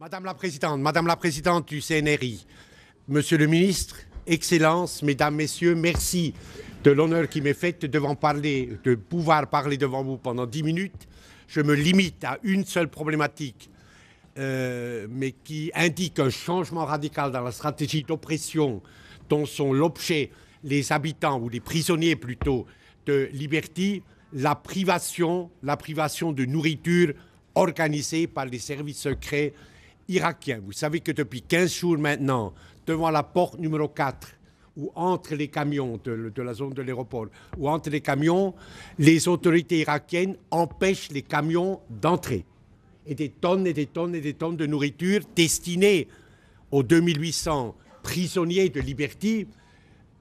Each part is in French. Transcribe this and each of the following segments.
Madame la Présidente, Madame la Présidente du CNRI, Monsieur le Ministre, Excellences, Mesdames, Messieurs, merci de l'honneur qui m'est fait de, parler, de pouvoir parler devant vous pendant dix minutes. Je me limite à une seule problématique, euh, mais qui indique un changement radical dans la stratégie d'oppression dont sont l'objet les habitants, ou les prisonniers plutôt, de liberté, la privation, la privation de nourriture organisée par les services secrets irakien. Vous savez que depuis 15 jours maintenant, devant la porte numéro 4, ou entre les camions de, la zone de l'aéroport, ou entre les camions, les autorités irakiennes empêchent les camions d'entrer. Et des tonnes et des tonnes et des tonnes de nourriture destinées aux 2800 prisonniers de liberté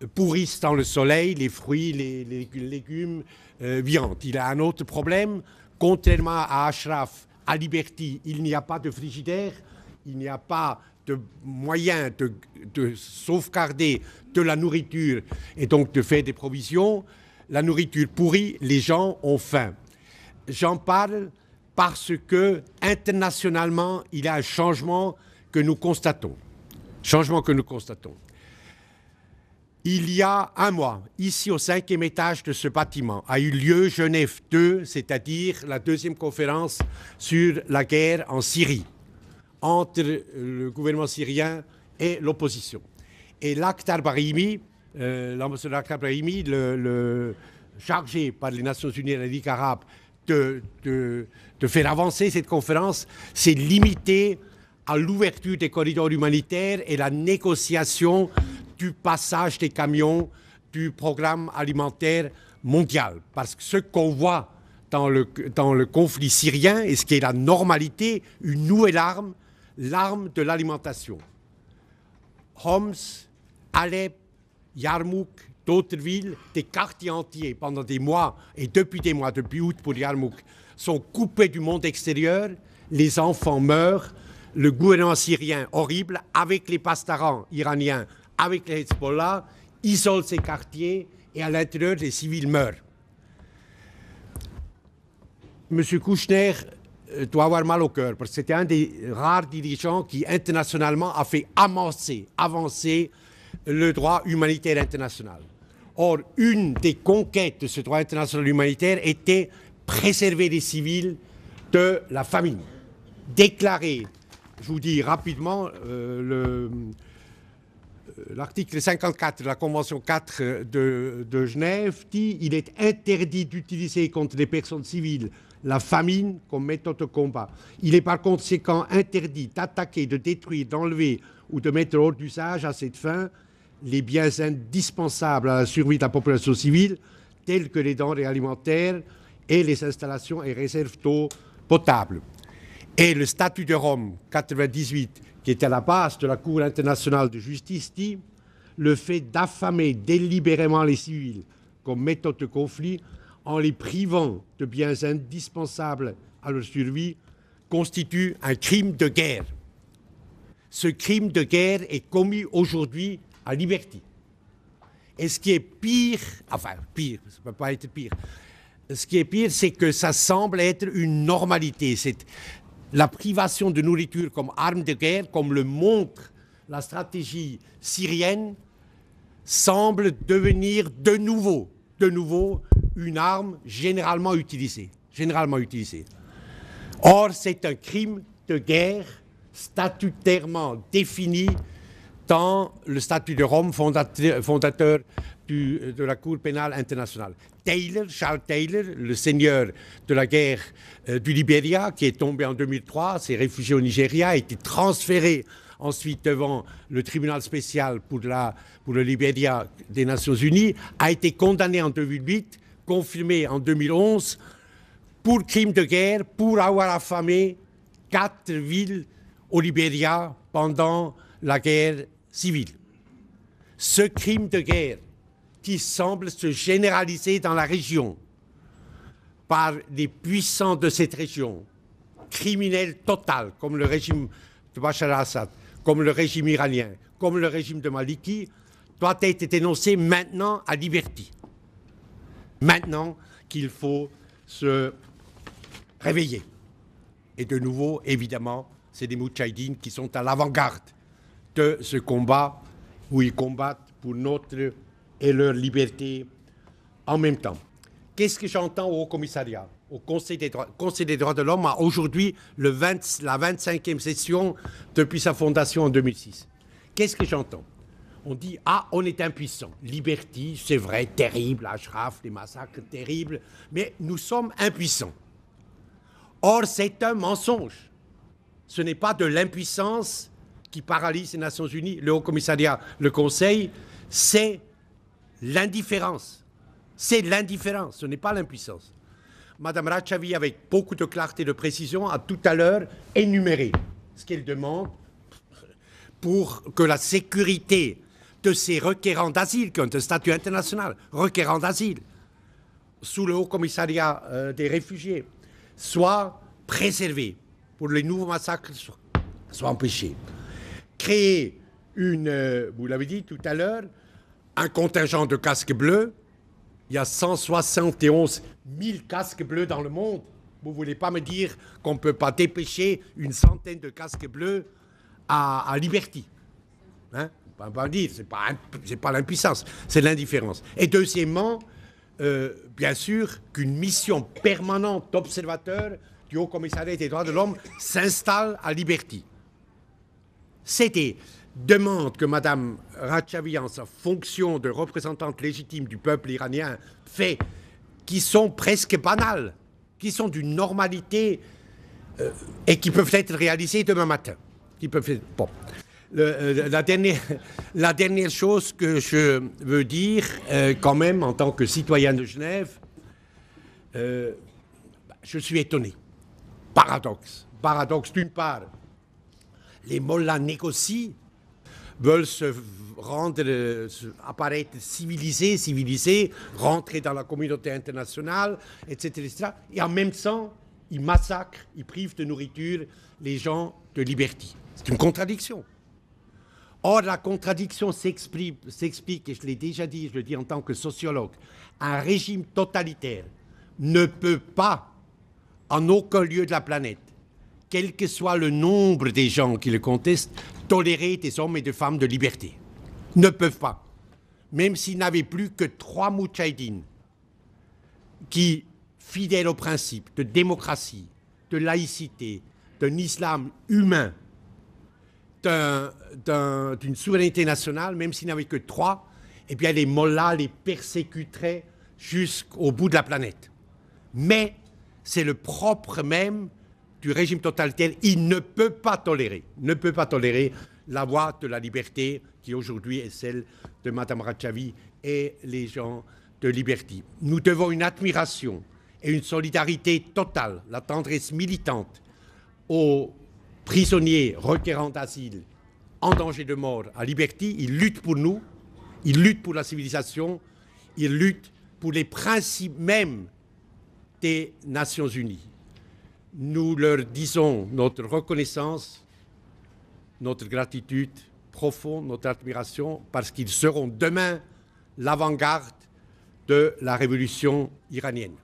euh, pourrissent dans le soleil les fruits, les, légumes, euh, viande. Il a un autre problème. Contrairement à Ashraf, à Liberty, il n'y a pas de frigidaire il n'y a pas de moyen de, sauvegarder de la nourriture et donc de faire des provisions, la nourriture pourrit, les gens ont faim. J'en parle parce que internationalement, il y a un changement que nous constatons. Changement que nous constatons. Il y a un mois, ici au cinquième étage de ce bâtiment, a eu lieu Genève 2, c'est-à-dire la deuxième conférence sur la guerre en Syrie entre le gouvernement syrien et l'opposition. Et l'Akhtar Brahimi, euh, l'ambassadeur Akhtar Brahimi, chargé par les Nations Unies et la Ligue arabe de, faire avancer cette conférence, s'est limité à l'ouverture des corridors humanitaires et la négociation du passage des camions du programme alimentaire mondial. Parce que ce qu'on voit dans le, dans le conflit syrien, et ce qui est la normalité, une nouvelle arme, l'arme de l'alimentation. Homs, Alep, Yarmouk, d'autres villes, des quartiers entiers pendant des mois et depuis des mois, depuis août pour Yarmouk, sont coupés du monde extérieur, les enfants meurent, le gouvernement syrien horrible, avec les pastarans iraniens, avec les Hezbollah, isole ces quartiers et à l'intérieur, les civils meurent. Monsieur Kouchner euh, doit avoir mal au cœur, parce que c'était un des rares dirigeants qui, internationalement, a fait avancer, avancer le droit humanitaire international. Or, une des conquêtes de ce droit international humanitaire était préserver les civils de la famine. Déclarer, je vous dis rapidement, euh, euh, L'article 54 de la Convention 4 de, de Genève dit il est interdit d'utiliser contre les personnes civiles la famine comme méthode de combat. Il est par conséquent interdit d'attaquer, de détruire, d'enlever ou de mettre hors d'usage à cette fin les biens indispensables à la survie de la population civile, tels que les denrées alimentaires et les installations et réserves d'eau potable. Et le statut de Rome 98, qui est à la base de la Cour internationale de justice, dit le fait d'affamer délibérément les civils comme méthode de conflit en les privant de biens indispensables à leur survie constitue un crime de guerre. Ce crime de guerre est commis aujourd'hui à liberté. Et ce qui est pire, enfin pire, ça ne peut pas être pire, ce qui est pire, c'est que ça semble être une normalité. C'est la privation de nourriture comme arme de guerre, comme le montre la stratégie syrienne, semble devenir de nouveau, de nouveau une arme généralement utilisée. Généralement utilisée. Or, c'est un crime de guerre statutairement défini dans le statut de Rome fondateur, de la Cour pénale internationale. Taylor, Charles Taylor, le seigneur de la guerre euh, du Libéria, qui est tombé en 2003, s'est réfugié au Nigeria, a été transféré ensuite devant le tribunal spécial pour, la, pour le Libéria des Nations Unies, a été condamné en 2008 confirmé en 2011 pour crime de guerre, pour avoir affamé quatre villes au Libéria pendant la guerre civile. Ce crime de guerre qui semble se généraliser dans la région par les puissants de cette région, criminels total, comme le régime de Bachar al-Assad, comme le régime iranien, comme le régime de Maliki, doit être dénoncé maintenant à liberté maintenant qu'il faut se réveiller. Et de nouveau, évidemment, c'est des Moudjahidines qui sont à l'avant-garde de ce combat où ils combattent pour notre et leur liberté en même temps. Qu'est-ce que j'entends au Haut Commissariat, au Conseil des droits, de l'homme, à aujourd'hui la 25e session depuis sa fondation en 2006 Qu'est-ce que j'entends on dit Ah, on est impuissant. Liberty, c'est vrai, terrible, Ashraf, les massacres terribles, mais nous sommes impuissants. Or, c'est un mensonge. Ce n'est pas de l'impuissance qui paralyse les Nations Unies, le Haut Commissariat, le Conseil, c'est l'indifférence. C'est l'indifférence, ce n'est pas l'impuissance. Madame Ratchavi, avec beaucoup de clarté et de précision, a tout à l'heure énuméré ce qu'elle demande pour que la sécurité de ces requérants d'asile qui ont un statut international, requérants d'asile, sous le Haut Commissariat euh, des réfugiés, soient préservés pour les nouveaux massacres soient, empêchés. Créer une, euh, vous l'avez dit tout à l'heure, un contingent de casques bleus. Il y a 171 000 casques bleus dans le monde. Vous ne voulez pas me dire qu'on ne peut pas dépêcher une centaine de casques bleus à, à Liberty. Hein pas dire, c'est pas, pas l'impuissance, c'est l'indifférence. Et deuxièmement, euh, bien sûr, qu'une mission permanente d'observateur du Haut Commissariat des droits de l'homme s'installe à Liberty. C'était demandes que Mme Rachavi, en sa fonction de représentante légitime du peuple iranien, fait, qui sont presque banales, qui sont d'une normalité euh, et qui peuvent être réalisées demain matin. Qui peuvent bon. Euh, la, dernière, chose que je veux dire, euh, quand même, en tant que citoyen de Genève, euh, je suis étonné. Paradoxe. Paradoxe d'une part. Les mollahs négocient, veulent se rendre, apparaître civilisés, civilisés, rentrer dans la communauté internationale, etc., etc. Et en même temps, ils massacrent, ils privent de nourriture les gens de liberté. C'est une contradiction. Or, oh, la contradiction s'explique, et je l'ai déjà dit, je le dis en tant que sociologue, un régime totalitaire ne peut pas, en aucun lieu de la planète, quel que soit le nombre des gens qui le contestent, tolérer des hommes et des femmes de liberté. Ne peuvent pas. Même s'ils n'avaient plus que trois mouchaïdines qui, fidèles au principe de démocratie, de laïcité, d'un islam humain, d'une souveraineté nationale, même s'il n'y avait que trois, et eh bien les mollahs les persécuteraient jusqu'au bout de la planète. Mais c'est le propre même du régime totalitaire. Il ne peut pas tolérer, ne peut pas tolérer la voie de la liberté qui aujourd'hui est celle de Madame Ratchavi et les gens de Liberté. Nous devons une admiration et une solidarité totale, la tendresse militante aux prisonniers requérant asile en danger de mort à Liberty, ils luttent pour nous, ils luttent pour la civilisation, ils luttent pour les principes mêmes des Nations Unies. Nous leur disons notre reconnaissance, notre gratitude profonde, notre admiration, parce qu'ils seront demain l'avant-garde de la révolution iranienne.